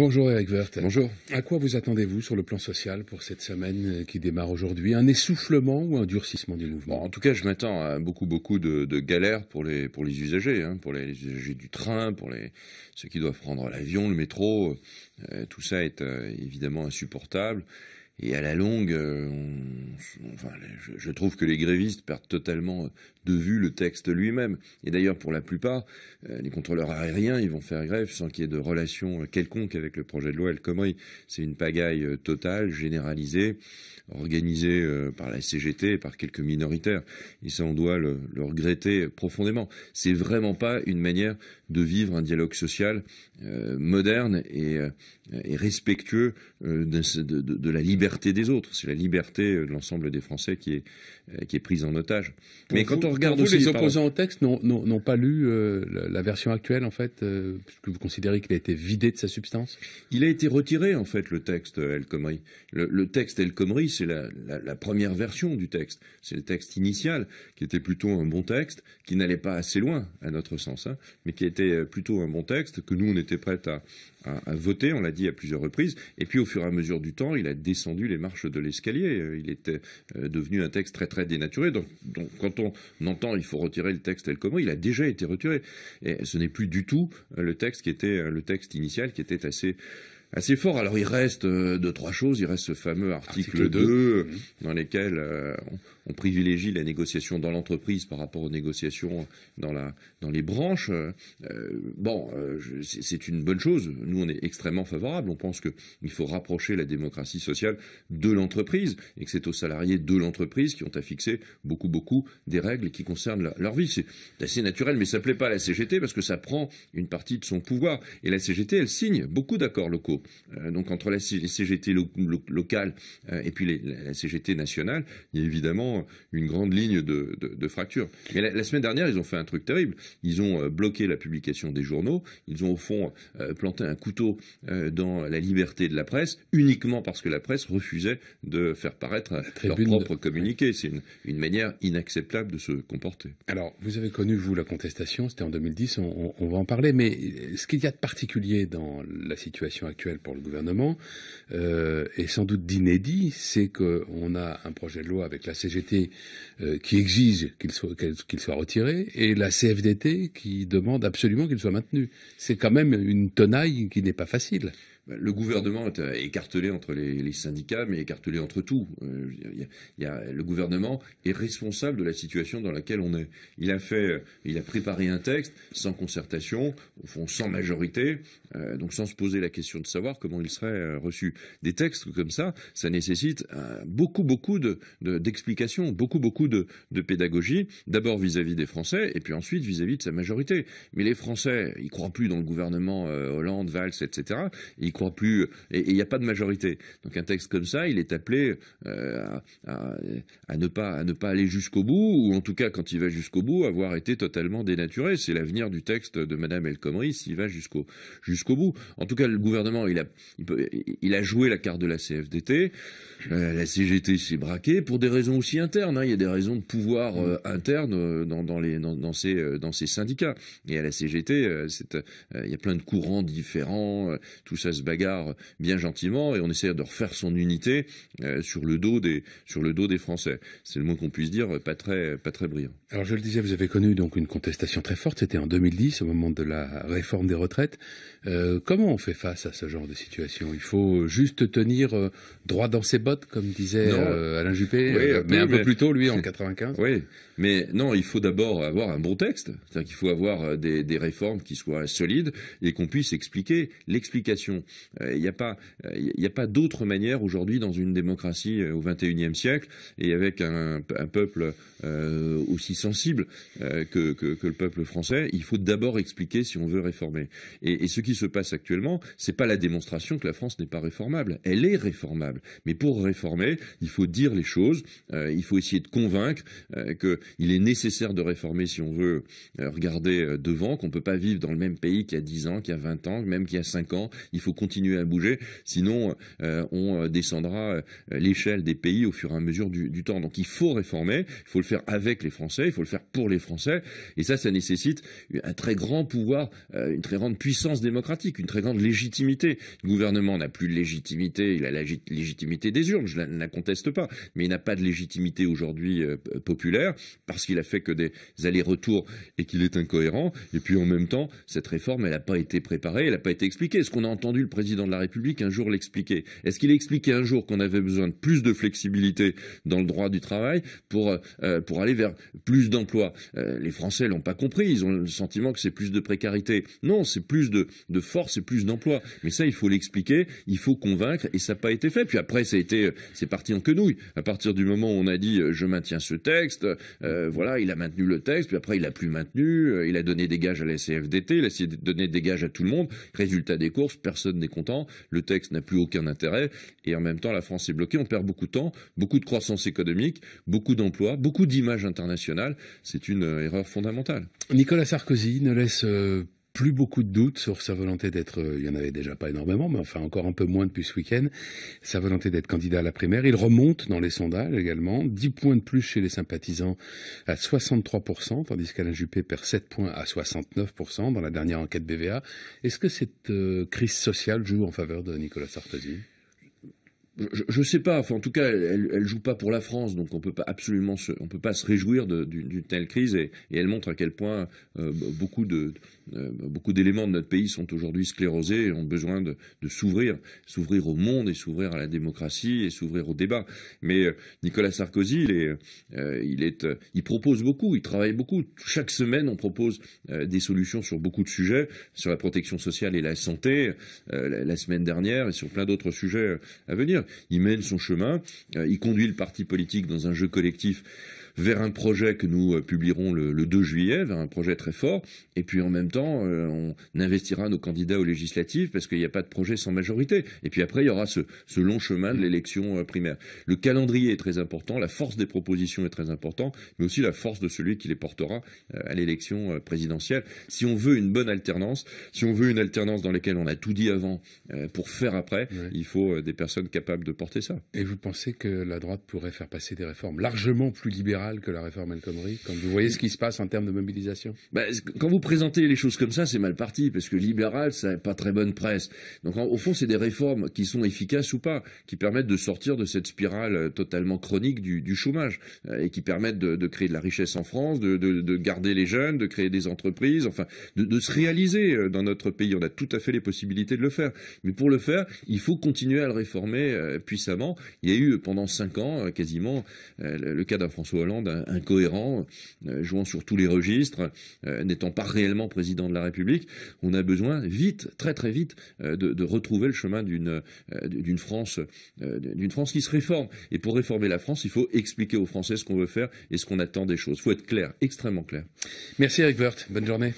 Bonjour Eric Werther. Bonjour. À quoi vous attendez-vous sur le plan social pour cette semaine qui démarre aujourd'hui Un essoufflement ou un durcissement du mouvement En tout cas, je m'attends à beaucoup, beaucoup de, galères pour les, pour les usagers, hein, pour les, usagers du train, pour les, ceux qui doivent prendre l'avion, le métro. Euh, tout ça est euh, évidemment insupportable. Et à la longue, euh, je, trouve que les grévistes perdent totalement de vue le texte lui-même. Et d'ailleurs, pour la plupart, euh, les contrôleurs aériens, ils vont faire grève sans qu'il y ait de relation euh, quelconque avec le projet de loi El Khomri. C'est une pagaille euh, totale, généralisée, organisée par la CGT et par quelques minoritaires. Et ça, on doit le, regretter profondément. C'est vraiment pas une manière de vivre un dialogue social moderne et, respectueux de, la liberté des autres. C'est la liberté de l'ensemble des Français qui est, qui est prise en otage. Mais quand on les opposants au texte n'ont pas lu euh, la, version actuelle, en fait, euh, puisque vous considérez qu'il a été vidé de sa substance Il a été retiré, en fait, le texte El Khomri. Le, texte El Khomri, c'est la, première version du texte. C'est le texte initial, qui était plutôt un bon texte, qui n'allait pas assez loin, à notre sens, hein, mais qui était euh, plutôt un bon texte, que nous, on était prêts à, voter, on l'a dit à plusieurs reprises. Et puis, au fur et à mesure du temps, il a descendu les marches de l'escalier. Il était devenu un texte très, très dénaturé. Donc, donc quand on il faut retirer le texte tel comment, il a déjà été retiré. Et ce n'est plus du tout euh, le texte qui était euh, le texte initial qui était assez assez fort. Alors il reste euh, deux, trois choses. Il reste ce fameux article, 2, mhm. dans lequel euh, on, privilégie la négociation dans l'entreprise par rapport aux négociations dans, les branches. Euh, bon, c'est une bonne chose. Nous, on est extrêmement favorables. On pense qu'il faut rapprocher la démocratie sociale de l'entreprise et que c'est aux salariés de l'entreprise qui ont à fixer beaucoup, beaucoup des règles qui concernent leur vie. C'est assez naturel, mais ça ne plaît pas à la CGT parce que ça prend une partie de son pouvoir. Et la CGT, elle signe beaucoup d'accords locaux. Euh, donc entre la CGT locale euh, et puis la CGT nationale, il y a évidemment une grande ligne de, fracture. Mais la, semaine dernière, ils ont fait un truc terrible. Ils ont euh, bloqué la publication des journaux. Ils ont au fond planté un couteau dans la liberté de la presse uniquement parce que la presse refusait de faire paraître leur propre communiqué. C'est une, manière inacceptable de se comporter. Alors, vous avez connu, vous, la contestation, c'était en 2010, on, on va en parler, mais ce qu'il y a de particulier dans la situation actuelle, pour le gouvernement euh, et sans doute d'inédit, c'est qu'on a un projet de loi avec la CGT euh, qui exige qu'il soit, qu'il soit retiré et la CFDT qui demande absolument qu'il soit maintenu. C'est quand même une tenaille qui n'est pas facile. Bah, le gouvernement est euh, écartelé entre les, syndicats, mais écartelé entre tout. Euh, y a, le gouvernement est responsable de la situation dans laquelle on est. Il a fait, euh, il a préparé un texte sans concertation, au fond sans majorité, euh, donc sans se poser la question de savoir comment il serait reçu. Des textes comme ça, ça nécessite beaucoup, beaucoup d'explications, de, d'explications, beaucoup, beaucoup de, de pédagogie, d'abord vis-à-vis des Français, et puis ensuite vis-à-vis de sa majorité. Mais les Français, ils croient plus dans le gouvernement Hollande, Valls, etc. Ils croit plus, euh, et il n'y a pas de majorité. Donc un texte comme ça, il est appelé euh, à, ne pas, à ne pas aller jusqu'au bout, ou en tout cas, quand il va jusqu'au bout, avoir été totalement dénaturé. C'est l'avenir du texte de Madame El Khomri s'il va jusqu'au jusqu'au bout. En tout cas, le gouvernement, il a, il, a joué la carte de la CFDT, euh, la CGT s'est braquée pour des raisons aussi internes. Hein. Il y a des raisons de pouvoir internes interne dans, dans, les, dans, ces, dans ces syndicats. Et à la CGT, il y a plein de courants différents, tout ça se bagarre bien gentiment et on essaie de refaire son unité euh, sur le dos des sur le dos des Français. C'est le moins qu'on puisse dire, pas très pas très brillant. Alors je le disais, vous avez connu donc une contestation très forte. C'était en 2010 au moment de la réforme des retraites. Euh, comment on fait face à ce genre de situation Il faut juste tenir euh, droit dans ses bottes, comme disait Alain Juppé, mais un peu plus tôt lui en 1995. Oui, mais non, il faut d'abord avoir un bon texte. C'est-à-dire qu'il faut avoir des, des réformes qui soient solides et qu'on puisse expliquer l'explication. Euh, il n'y a pas, euh, pas d'autre manière aujourd'hui dans une démocratie euh, au XXIe siècle et avec un, peuple aussi sensible que, le peuple français, il faut d'abord expliquer si on veut réformer. Et, ce qui se passe actuellement, ce n'est pas la démonstration que la France n'est pas réformable. Elle est réformable. Mais pour réformer, il faut dire les choses, il faut essayer de convaincre qu'il est nécessaire de réformer si on veut regarder devant, qu'on ne peut pas vivre dans le même pays qu'il y a 10 ans, qu'il y a 20 ans, même qu'il y a 5 ans. Il faut continuer à bouger, sinon euh, on euh, descendra euh, l'échelle des pays au fur et à mesure du, temps. Donc il faut réformer, il faut le faire avec les Français, il faut le faire pour les Français, et ça, ça nécessite un très grand pouvoir, une très grande puissance démocratique, une très grande légitimité. Le gouvernement n'a plus de légitimité, il a la légitimité des urnes, je ne la, conteste pas, mais il n'a pas de légitimité aujourd'hui populaire parce qu'il a fait que des allers-retours et qu'il est incohérent, et puis en même temps, cette réforme, elle n'a pas été préparée, elle n'a pas été expliquée. Ce qu'on a entendu président de la République un jour l'expliquait. Est-ce qu'il expliquait un jour qu'on avait besoin de plus de flexibilité dans le droit du travail pour, euh, euh, pour aller vers plus d'emplois euh, Les Français l'ont pas compris. Ils ont le sentiment que c'est plus de précarité. Non, c'est plus de, de force et plus d'emplois. Mais ça, il faut l'expliquer, il faut convaincre, et ça n'a pas été fait. Puis après, été, c'est parti en quenouille. À partir du moment où on a dit je maintiens ce texte, voilà, il a maintenu le texte, puis après, il a plus maintenu, il a donné des gages à la CFDT, il a donné des gages à tout le monde. Résultat des courses, personne personne le texte n'a plus aucun intérêt, et en même temps la France est bloquée, on perd beaucoup de temps, beaucoup de croissance économique, beaucoup d'emplois, beaucoup d'images internationales, c'est une euh, erreur fondamentale. Nicolas Sarkozy ne laisse euh, plus beaucoup de doutes sur sa volonté d'être, euh, il n'y en avait déjà pas énormément, mais enfin encore un peu moins depuis ce week-end, sa volonté d'être candidat à la primaire. Il remonte dans les sondages également, 10 points de plus chez les sympathisants à 63%, tandis qu'Alain Juppé perd 7 points à 69% dans la dernière enquête BVA. Est-ce que cette euh, crise sociale joue en faveur de Nicolas Sarkozy je ne sais pas. Enfin, en tout cas, elle, ne joue pas pour la France, donc on peut pas absolument, peut pas se réjouir d'une telle crise. Et, elle montre à quel point euh, euh, beaucoup d'éléments de notre pays sont aujourd'hui sclérosés et ont besoin de, s'ouvrir, s'ouvrir au monde et s'ouvrir à la démocratie et s'ouvrir au débat. Mais euh, Nicolas Sarkozy, il propose beaucoup, il travaille beaucoup. Chaque semaine, on propose des solutions sur beaucoup de sujets, sur la protection sociale et la santé, la, semaine dernière et sur plein d'autres sujets à venir il mène son chemin, euh, il conduit le parti politique dans un jeu collectif vers un projet que nous euh, publierons le, 2 juillet, vers un projet très fort. Et puis en même temps, euh, on investira nos candidats aux législatives parce qu'il n'y a pas de projet sans majorité. Et puis après, il y aura ce, long chemin de l'élection primaire. Le calendrier est très important, la force des propositions est très importante, mais aussi la force de celui qui les portera à l'élection présidentielle. Si on veut une bonne alternance, si on veut une alternance dans laquelle on a tout dit avant pour faire après, il faut des personnes capables de porter ça. Et vous pensez que la droite pourrait faire passer des réformes largement plus libérales que la réforme El Khomri, quand vous voyez ce qui se passe en termes de mobilisation bah, Quand vous présentez les choses comme ça, c'est mal parti, parce que libéral, ça n'a pas très bonne presse. Donc au fond, c'est des réformes qui sont efficaces ou pas, qui permettent de sortir de cette spirale totalement chronique du, chômage, euh, et qui permettent de, créer de la richesse en France, de, de, garder les jeunes, de créer des entreprises, enfin, de se réaliser euh, dans notre pays. On a tout à fait les possibilités de le faire. Mais pour le faire, il faut continuer à le réformer euh, euh, puissamment. Il y a eu pendant cinq ans euh, quasiment euh, le, cas d'un François Hollande incohérent, jouant sur tous les registres, n'étant pas réellement président de la République. On a besoin vite, très très vite, de, retrouver le chemin d'une France, d'une France qui se réforme. Et pour réformer la France, il faut expliquer aux Français ce qu'on veut faire et ce qu'on attend des choses. Il faut être clair, extrêmement clair. Merci Eric Woerth. Bonne journée.